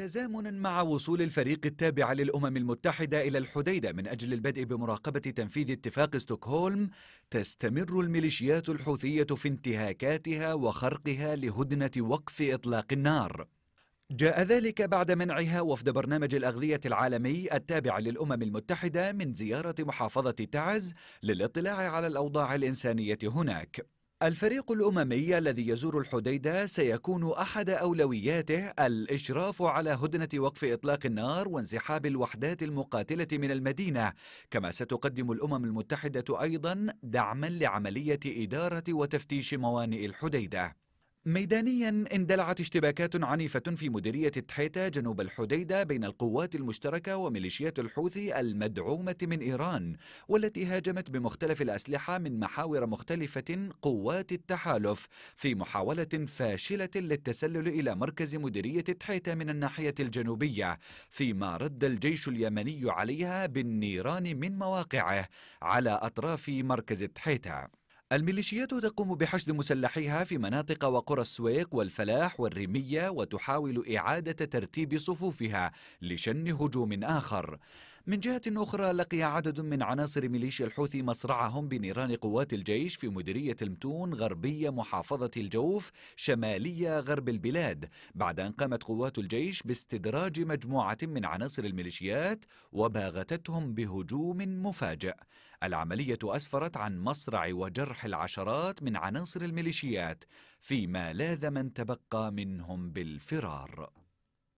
تزامنا مع وصول الفريق التابع للأمم المتحدة إلى الحديدة من أجل البدء بمراقبة تنفيذ اتفاق ستوكهولم تستمر الميليشيات الحوثية في انتهاكاتها وخرقها لهدنة وقف إطلاق النار جاء ذلك بعد منعها وفد برنامج الأغذية العالمي التابع للأمم المتحدة من زيارة محافظة تعز للاطلاع على الأوضاع الإنسانية هناك الفريق الأممي الذي يزور الحديدة سيكون أحد أولوياته الإشراف على هدنة وقف إطلاق النار وانسحاب الوحدات المقاتلة من المدينة كما ستقدم الأمم المتحدة أيضا دعما لعملية إدارة وتفتيش موانئ الحديدة ميدانيا اندلعت اشتباكات عنيفة في مديرية التحيتة جنوب الحديدة بين القوات المشتركة وميليشيات الحوثي المدعومة من إيران والتي هاجمت بمختلف الأسلحة من محاور مختلفة قوات التحالف في محاولة فاشلة للتسلل إلى مركز مديرية التحيتة من الناحية الجنوبية فيما رد الجيش اليمني عليها بالنيران من مواقعه على أطراف مركز التحيتة الميليشيات تقوم بحشد مسلحيها في مناطق وقرى السويق والفلاح والرمية وتحاول إعادة ترتيب صفوفها لشن هجوم آخر من جهة أخرى لقي عدد من عناصر ميليشيا الحوثي مصرعهم بنيران قوات الجيش في مديرية المتون غربية محافظة الجوف شمالية غرب البلاد بعد أن قامت قوات الجيش باستدراج مجموعة من عناصر الميليشيات وباغتتهم بهجوم مفاجئ العملية أسفرت عن مصرع وجرح العشرات من عناصر الميليشيات فيما لاذ من تبقى منهم بالفرار